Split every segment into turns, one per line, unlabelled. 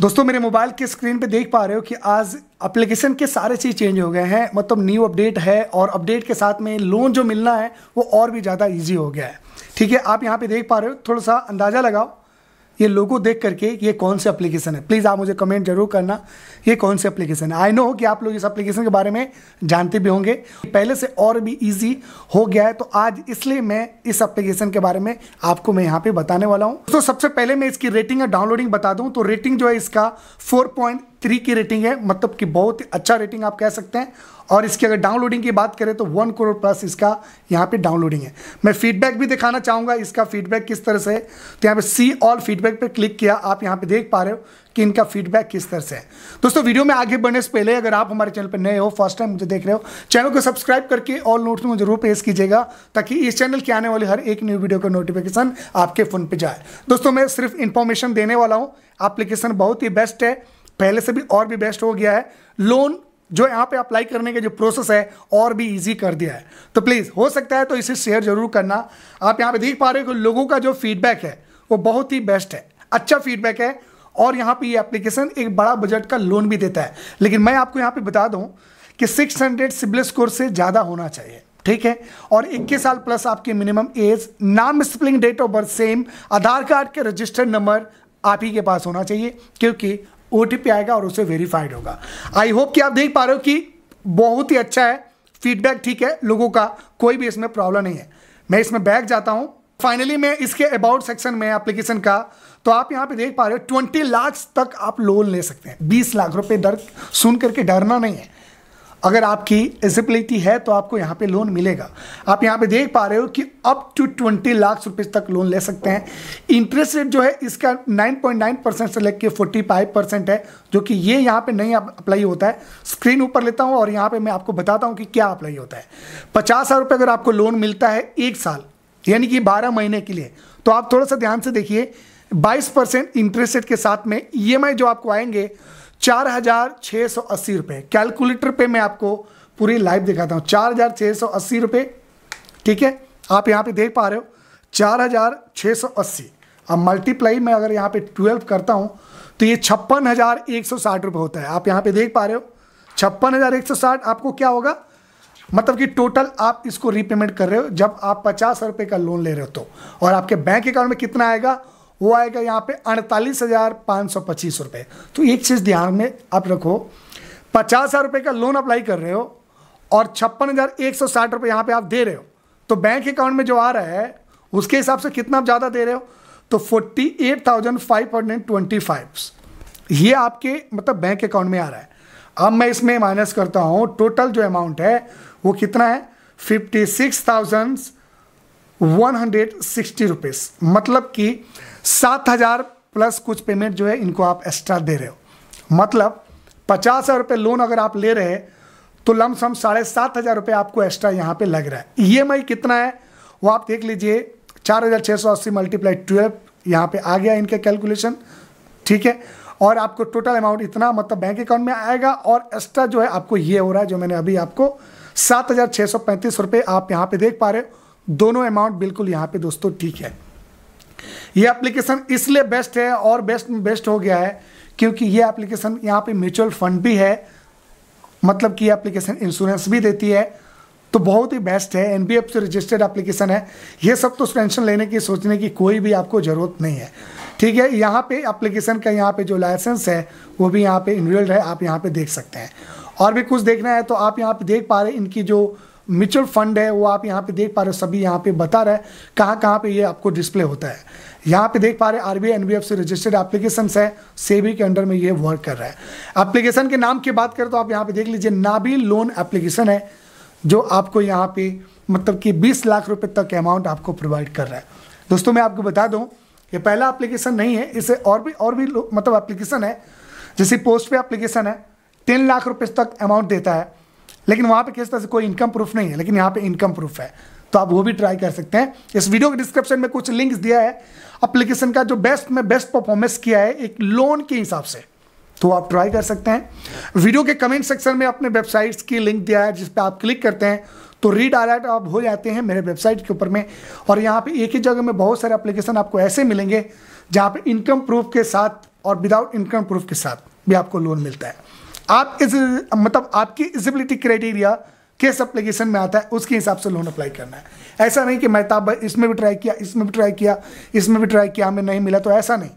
दोस्तों मेरे मोबाइल के स्क्रीन पे देख पा रहे हो कि आज एप्लीकेशन के सारे चीज़ चेंज हो गए हैं मतलब न्यू अपडेट है और अपडेट के साथ में लोन जो मिलना है वो और भी ज़्यादा ईजी हो गया है ठीक है आप यहाँ पे देख पा रहे हो थोड़ा सा अंदाज़ा लगाओ ये लोगो देख करके ये कौन से एप्लीकेशन है प्लीज़ आप मुझे कमेंट जरूर करना ये कौन से एप्लीकेशन है आई नो कि आप लोग इस एप्लीकेशन के बारे में जानते भी होंगे पहले से और भी ईजी हो गया है तो आज इसलिए मैं इस एप्लीकेशन के बारे में आपको मैं यहाँ पे बताने वाला हूँ तो सबसे पहले मैं इसकी रेटिंग और डाउनलोडिंग बता दूँ तो रेटिंग जो है इसका फोर पॉइंट थ्री की रेटिंग है मतलब कि बहुत ही अच्छा रेटिंग आप कह सकते हैं और इसकी अगर डाउनलोडिंग की बात करें तो वन करोड़ प्लस इसका यहाँ पे डाउनलोडिंग है मैं फीडबैक भी दिखाना चाहूँगा इसका फीडबैक किस तरह से तो यहाँ पे सी ऑल फीडबैक पे क्लिक किया आप यहाँ पे देख पा रहे हो कि इनका फीडबैक किस तरह से है दोस्तों वीडियो में आगे बढ़ने से पहले अगर आप हमारे चैनल पर नए हो फर्स्ट टाइम मुझे देख रहे हो चैनल को सब्सक्राइब करके ऑल नोट्स में जरूर प्रेस कीजिएगा ताकि इस चैनल के आने वाली हर एक न्यू वीडियो का नोटिफिकेशन आपके फ़ोन पर जाए दोस्तों मैं सिर्फ इन्फॉर्मेशन देने वाला हूँ एप्लीकेशन बहुत ही बेस्ट है पहले से भी और भी बेस्ट हो गया है लोन जो यहाँ पे अप्लाई करने के जो प्रोसेस है और भी इजी कर दिया है तो प्लीज़ हो सकता है तो इसे शेयर जरूर करना आप यहाँ पे देख पा रहे हो कि लोगों का जो फीडबैक है वो बहुत ही बेस्ट है अच्छा फीडबैक है और यहाँ पे ये एप्लीकेशन एक बड़ा बजट का लोन भी देता है लेकिन मैं आपको यहाँ पे बता दूँ कि सिक्स हंड्रेड स्कोर से ज़्यादा होना चाहिए ठीक है और 21 साल प्लस आपकी मिनिमम एज नाम spelling date of birth same Aadhaar card के रजिस्टर्ड नंबर आप ही के पास होना चाहिए क्योंकि ओ आएगा और उसे वेरीफाइड होगा आई होप कि आप देख पा रहे हो कि बहुत ही अच्छा है फीडबैक ठीक है लोगों का कोई भी इसमें प्रॉब्लम नहीं है मैं इसमें बैक जाता हूँ फाइनली मैं इसके अबाउट सेक्शन में एप्लीकेशन का तो आप यहाँ पे देख पा रहे हो ट्वेंटी लाख तक आप लोन ले सकते हैं बीस लाख रुपए डर सुन करके डरना नहीं है अगर आपकी एजिबिलिटी है तो आपको यहाँ पे लोन मिलेगा आप यहाँ पे देख पा रहे हो कि अप टू ट्वेंटी लाख रुपए तक लोन ले सकते हैं इंटरेस्ट रेट जो है इसका 9.9 परसेंट से लेकर 45 परसेंट है जो कि ये यहाँ पे नहीं अप्लाई होता है स्क्रीन ऊपर लेता हूँ और यहाँ पे मैं आपको बताता हूँ कि क्या अप्लाई होता है पचास हज़ार अगर आपको लोन मिलता है एक साल यानी कि बारह महीने के लिए तो आप थोड़ा सा ध्यान से देखिए बाईस परसेंट इंटरेस्ट रेट के साथ में ई e जो आपको आएंगे चार हजार छः सौ अस्सी रुपये कैलकुलेटर पे मैं आपको पूरी लाइव दिखाता हूँ चार हजार छः सौ अस्सी रुपये ठीक है आप यहाँ पे देख पा रहे हो चार हजार छः सौ अस्सी अब मल्टीप्लाई में अगर यहाँ पे ट्वेल्व करता हूँ तो ये छप्पन हज़ार एक सौ साठ रुपये होता है आप यहाँ पे देख पा रहे हो छप्पन हज़ार एक सौ साठ आपको क्या होगा मतलब कि टोटल आप इसको रीपेमेंट कर रहे हो जब आप पचास रुपए का लोन ले रहे हो तो और आपके बैंक अकाउंट में कितना आएगा वो आएगा यहाँ पे अड़तालीस हज़ार पाँच सौ पच्चीस रुपये तो एक चीज़ ध्यान में आप रखो पचास हज़ार रुपये का लोन अप्लाई कर रहे हो और छप्पन हज़ार एक सौ साठ रुपये यहाँ पर आप दे रहे हो तो बैंक अकाउंट में जो आ रहा है उसके हिसाब से कितना आप ज़्यादा दे रहे हो तो forty eight thousand five hundred twenty five ये आपके मतलब बैंक अकाउंट में आ रहा है अब मैं इसमें माइनस करता हूँ टोटल जो अमाउंट है वो कितना है fifty six thousand one hundred sixty rupees मतलब कि सात हज़ार प्लस कुछ पेमेंट जो है इनको आप एक्स्ट्रा दे रहे हो मतलब पचास हज़ार रुपये लोन अगर आप ले रहे हैं तो लमसम साढ़े सात हज़ार रुपये आपको एक्स्ट्रा यहाँ पे लग रहा है ई e कितना है वो आप देख लीजिए चार हज़ार छः सौ अस्सी मल्टीप्लाई ट्वेल्व यहाँ पे आ गया इनके कैलकुलेशन ठीक है और आपको टोटल अमाउंट इतना मतलब बैंक अकाउंट में आएगा और एक्स्ट्रा जो है आपको ये हो रहा है जो मैंने अभी आपको सात हज़ार छः सौ पैंतीस रुपये आप यहाँ पे देख पा रहे हो दोनों अमाउंट बिल्कुल यहाँ पे दोस्तों ठीक है ये एप्लीकेशन इसलिए बेस्ट है और बेस्ट बेस्ट हो गया है क्योंकि ये एप्लीकेशन यहाँ पे म्यूचुअल फंड भी है मतलब कि ये एप्लीकेशन इंश्योरेंस भी देती है तो बहुत ही बेस्ट है एन से रजिस्टर्ड एप्लीकेशन है ये सब तो टेंशन लेने की सोचने की कोई भी आपको ज़रूरत नहीं है ठीक है यहाँ पे एप्लीकेशन का यहाँ पे जो लाइसेंस है वो भी यहाँ पे इन्वेल्ड है आप यहाँ पे देख सकते हैं और भी कुछ देखना है तो आप यहाँ पे देख पा रहे इनकी जो म्यूचुअल फंड है वो आप यहाँ पे देख पा रहे हो सभी यहाँ पे बता रहे हैं कहाँ कहाँ पे ये आपको डिस्प्ले होता है यहाँ पे देख पा रहे R B N B F C registered application है सेबी के अंडर में ये वर्क कर रहा है एप्लीकेशन के नाम की बात करें तो आप यहाँ पे देख लीजिए नाबी लोन एप्लीकेशन है जो आपको यहाँ पे मतलब कि बीस लाख रुपये तक अमाउंट आपको प्रोवाइड कर रहा है दोस्तों मैं आपको बता दूँ ये पहला एप्लीकेशन नहीं है इसे और भी और भी मतलब एप्लीकेशन है जैसे पोस्ट पे एप्लीकेशन है तीन लाख रुपये तक अमाउंट देता है लेकिन वहां पे किस तरह से कोई इनकम प्रूफ नहीं है लेकिन यहाँ पे इनकम प्रूफ है तो आप वो भी ट्राई कर सकते हैं इस वीडियो के डिस्क्रिप्शन में कुछ लिंक्स दिया है अप्लीकेशन का जो बेस्ट में बेस्ट परफॉर्मेंस किया है एक लोन के हिसाब से तो आप ट्राई कर सकते हैं वीडियो के कमेंट सेक्शन में अपने वेबसाइट्स की लिंक दिया है जिस पर आप क्लिक करते हैं तो रीड रीडायरेक्ट तो आप हो जाते हैं मेरे वेबसाइट के ऊपर में और यहाँ पे एक ही जगह में बहुत सारे एप्लीकेशन आपको ऐसे मिलेंगे जहाँ पे इनकम प्रूफ के साथ और विदाउट इनकम प्रूफ के साथ भी आपको लोन मिलता है आप इस मतलब आपकी इजिबिलिटी क्राइटेरिया किस एप्लीकेशन में आता है उसके हिसाब से लोन अप्लाई करना है ऐसा नहीं कि मेहताब इसमें भी ट्राई किया इसमें भी ट्राई किया इसमें भी ट्राई किया हमें नहीं मिला तो ऐसा नहीं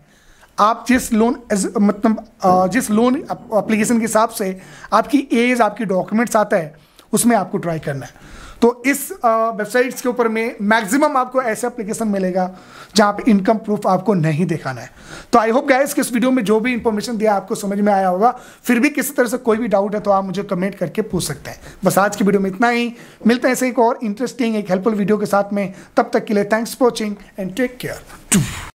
आप जिस लोन मतलब जिस लोन एप्लीकेशन के हिसाब से आपकी एज आपकी डॉक्यूमेंट्स आता है उसमें आपको ट्राई करना है तो इस वेबसाइट्स के ऊपर में मैक्सिमम आपको ऐसे एप्लीकेशन मिलेगा जहाँ पे इनकम प्रूफ आपको नहीं दिखाना है तो आई होप गाइस कि इस वीडियो में जो भी इंफॉर्मेशन दिया आपको समझ में आया होगा फिर भी किसी तरह से कोई भी डाउट है तो आप मुझे कमेंट करके पूछ सकते हैं बस आज की वीडियो में इतना ही मिलते हैं ऐसे एक और इंटरेस्टिंग एक हेल्पफुल वीडियो के साथ में तब तक के लिए thanks for watching and take care to